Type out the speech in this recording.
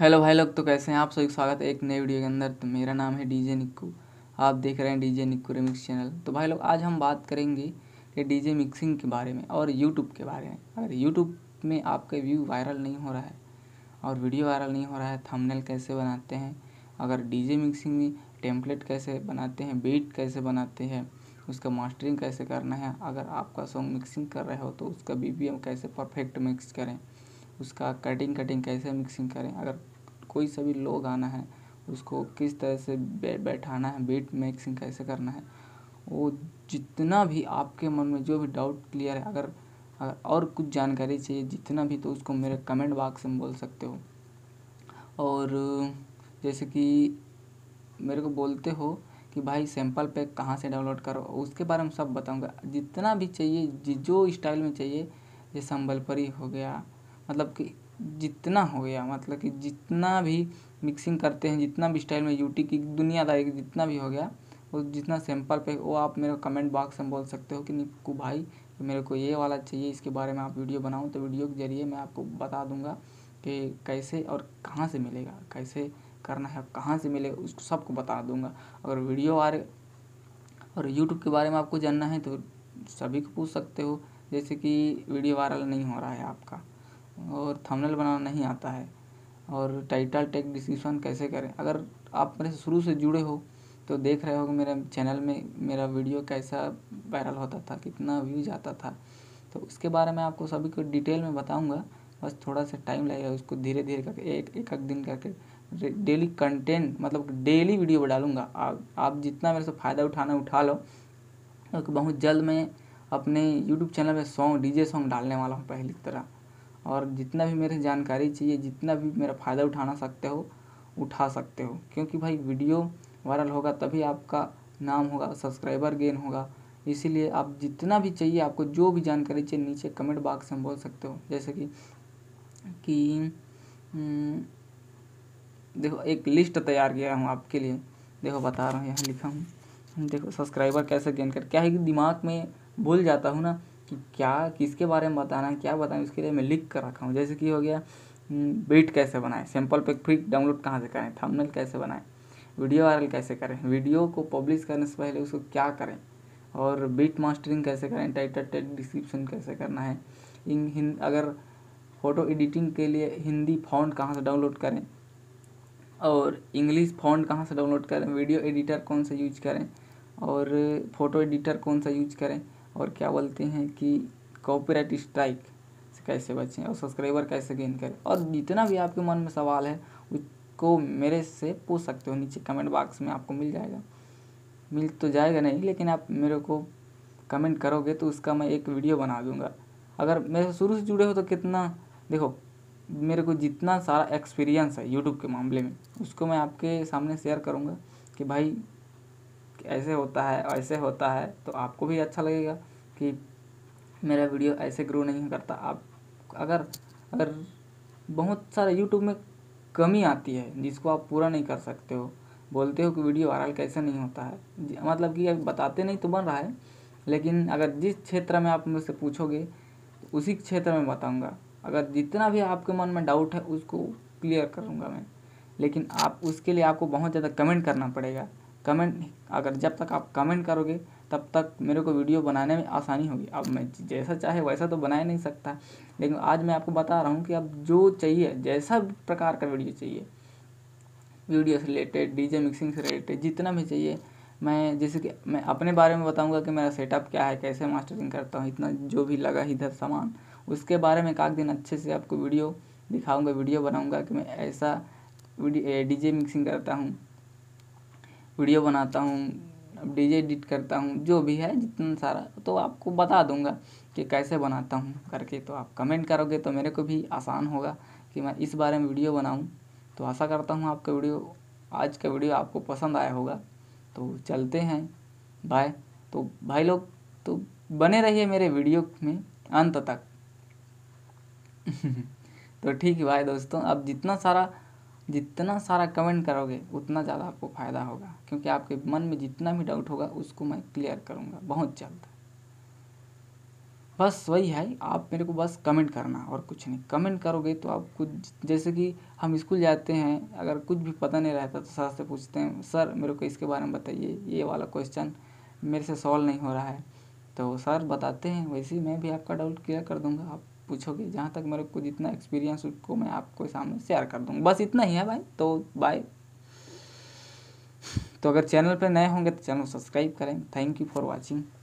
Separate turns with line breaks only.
hello भाई लोग तो कैसे हैं आप सभी स्वागत है एक नए वीडियो के अंदर तो मेरा नाम है डीजे निक्कू आप देख रहे हैं डीजे निक्कू रिमिक्स चैनल तो भाई लोग आज हम बात करेंगे कि डीजे मिक्सिंग के बारे में और यूट्यूब के बारे में अगर यूट्यूब में आपका व्यू वायरल नहीं हो रहा है और वीडियो वायरल नहीं हो रहा है थमनेल कैसे बनाते हैं अगर डी मिक्सिंग में टेम्पलेट कैसे बनाते हैं बीट कैसे बनाते हैं उसका मास्टरिंग कैसे करना है अगर आपका सॉन्ग मिक्सिंग कर रहे हो तो उसका बी कैसे परफेक्ट मिक्स करें उसका कटिंग कटिंग कैसे मिक्सिंग करें अगर कोई सभी लोग आना है उसको किस तरह से बैठाना है बीट मिक्सिंग कैसे करना है वो जितना भी आपके मन में जो भी डाउट क्लियर है अगर अगर और कुछ जानकारी चाहिए जितना भी तो उसको मेरे कमेंट बॉक्स में बोल सकते हो और जैसे कि मेरे को बोलते हो कि भाई सैंपल पैक कहाँ से डाउनलोड करो उसके बारे में सब बताऊंगा जितना भी चाहिए जो स्टाइल में चाहिए जैसे संबलपरी हो गया मतलब कि जितना हो गया मतलब कि जितना भी मिक्सिंग करते हैं जितना भी स्टाइल में यूटी की दुनियादारी की जितना भी हो गया वो जितना सिंपल पे वो आप मेरे कमेंट बॉक्स में बोल सकते हो कि निक्कू भाई मेरे को ये वाला चाहिए इसके बारे में आप वीडियो बनाऊँ तो वीडियो के जरिए मैं आपको बता दूँगा कि कैसे और कहाँ से मिलेगा कैसे करना है कहाँ से मिलेगा उसको सबको बता दूँगा अगर वीडियो रहे और यूट्यूब के बारे में आपको जानना है तो सभी को पूछ सकते हो जैसे कि वीडियो वायरल नहीं हो रहा है आपका और थंबनेल बनाना नहीं आता है और टाइटल टेक डिस्क्रिप्शन कैसे करें अगर आप मेरे से शुरू से जुड़े हो तो देख रहे हो कि मेरे चैनल में मेरा वीडियो कैसा वायरल होता था कितना व्यूज आता था तो उसके बारे में आपको सभी को डिटेल में बताऊंगा बस थोड़ा सा टाइम लगेगा उसको धीरे धीरे करके एक एक एक दिन करके डेली कंटेंट मतलब डेली वीडियो डालूंगा आप आप जितना मेरे से फ़ायदा उठाना उठा लो क्योंकि तो बहुत जल्द मैं अपने यूट्यूब चैनल में सॉन्ग डीजे सॉन्ग डालने वाला हूँ पहली तरह और जितना भी मेरे जानकारी चाहिए जितना भी मेरा फ़ायदा उठाना सकते हो उठा सकते हो क्योंकि भाई वीडियो वायरल होगा तभी आपका नाम होगा सब्सक्राइबर गेन होगा इसीलिए आप जितना भी चाहिए आपको जो भी जानकारी चाहिए नीचे कमेंट बॉक्स में बोल सकते हो जैसे कि कि हम्म, देखो एक लिस्ट तैयार किया हूँ आपके लिए देखो बता रहा हूँ यहाँ लिखा हूँ देखो सब्सक्राइबर कैसे गेन कर क्या है कि दिमाग में भूल जाता हूँ ना कि क्या किसके बारे में बताना है क्या बताना उसके लिए मैं लिख कर रखा हूँ जैसे कि हो गया हम्म, बीट कैसे बनाएं सैम्पल पे फ्री डाउनलोड कहाँ से करें थंबनेल कैसे बनाएं वीडियो वायरल कैसे करें वीडियो को पब्लिश करने से पहले उसको क्या करें और बीट मास्टरिंग कैसे करें टाइटल टेट डिस्क्रिप्शन कैसे करना है इन हिंद अगर फ़ोटो एडिटिंग के लिए हिंदी फॉन्ट कहाँ से डाउनलोड करें और इंग्लिश फॉन्ट कहाँ से डाउनलोड करें वीडियो एडिटर कौन सा यूज करें और फ़ोटो एडिटर कौन सा यूज करें और क्या बोलते हैं कि कॉपीराइट स्ट्राइक से कैसे बचें और सब्सक्राइबर कैसे गेन करें और जितना भी आपके मन में सवाल है उसको मेरे से पूछ सकते हो नीचे कमेंट बॉक्स में आपको मिल जाएगा मिल तो जाएगा नहीं लेकिन आप मेरे को कमेंट करोगे तो उसका मैं एक वीडियो बना दूंगा अगर मेरे शुरू से जुड़े हो तो कितना देखो मेरे को जितना सारा एक्सपीरियंस है यूट्यूब के मामले में उसको मैं आपके सामने शेयर करूँगा कि भाई ऐसे होता है ऐसे होता है तो आपको भी अच्छा लगेगा कि मेरा वीडियो ऐसे ग्रो नहीं करता आप अगर अगर बहुत सारे यूट्यूब में कमी आती है जिसको आप पूरा नहीं कर सकते हो बोलते हो कि वीडियो वायरल कैसे नहीं होता है मतलब कि अभी बताते नहीं तो बन रहा है लेकिन अगर जिस क्षेत्र में आप मुझसे पूछोगे तो उसी क्षेत्र में बताऊंगा अगर जितना भी आपके मन में डाउट है उसको क्लियर करूंगा मैं लेकिन आप उसके लिए आपको बहुत ज़्यादा कमेंट करना पड़ेगा कमेंट अगर जब तक आप कमेंट करोगे तब तक मेरे को वीडियो बनाने में आसानी होगी अब मैं जैसा चाहे वैसा तो बना नहीं सकता लेकिन आज मैं आपको बता रहा हूँ कि अब जो चाहिए जैसा प्रकार का वीडियो चाहिए वीडियो से रिलेटेड डीजे मिक्सिंग से रिलेटेड जितना भी चाहिए मैं जैसे कि मैं अपने बारे में बताऊंगा कि मेरा सेटअप क्या है कैसे मास्टरिंग करता हूँ इतना जो भी लगा इधर सामान उसके बारे में एक दिन अच्छे से आपको वीडियो दिखाऊंगा वीडियो बनाऊंगा कि मैं ऐसा डीजे मिक्सिंग करता हूँ वीडियो बनाता हूँ डी जे एडिट करता हूँ जो भी है जितना सारा तो आपको बता दूँगा कि कैसे बनाता हूँ करके तो आप कमेंट करोगे तो मेरे को भी आसान होगा कि मैं इस बारे में वीडियो बनाऊँ तो आशा करता हूँ आपका वीडियो आज का वीडियो आपको पसंद आया होगा तो चलते हैं बाय तो भाई लोग तो बने रहिए मेरे वीडियो में अंत तक तो ठीक है भाई दोस्तों अब जितना सारा जितना सारा कमेंट करोगे उतना ज़्यादा आपको फ़ायदा होगा क्योंकि आपके मन में जितना भी डाउट होगा उसको मैं क्लियर करूँगा बहुत जल्द बस वही है आप मेरे को बस कमेंट करना और कुछ नहीं कमेंट करोगे तो आप कुछ जैसे कि हम स्कूल जाते हैं अगर कुछ भी पता नहीं रहता तो सर से पूछते हैं सर मेरे को इसके बारे में बताइए ये वाला क्वेश्चन मेरे से सॉल्व नहीं हो रहा है तो सर बताते हैं वैसे ही मैं भी आपका डाउट क्लियर कर दूंगा आप पूछोगे जहाँ तक मेरे को जितना एक्सपीरियंस उसको मैं आपको सामने शेयर कर दूँगा बस इतना ही है भाई तो बाय तो अगर चैनल पर नए होंगे तो चैनल सब्सक्राइब करें थैंक यू फॉर वॉचिंग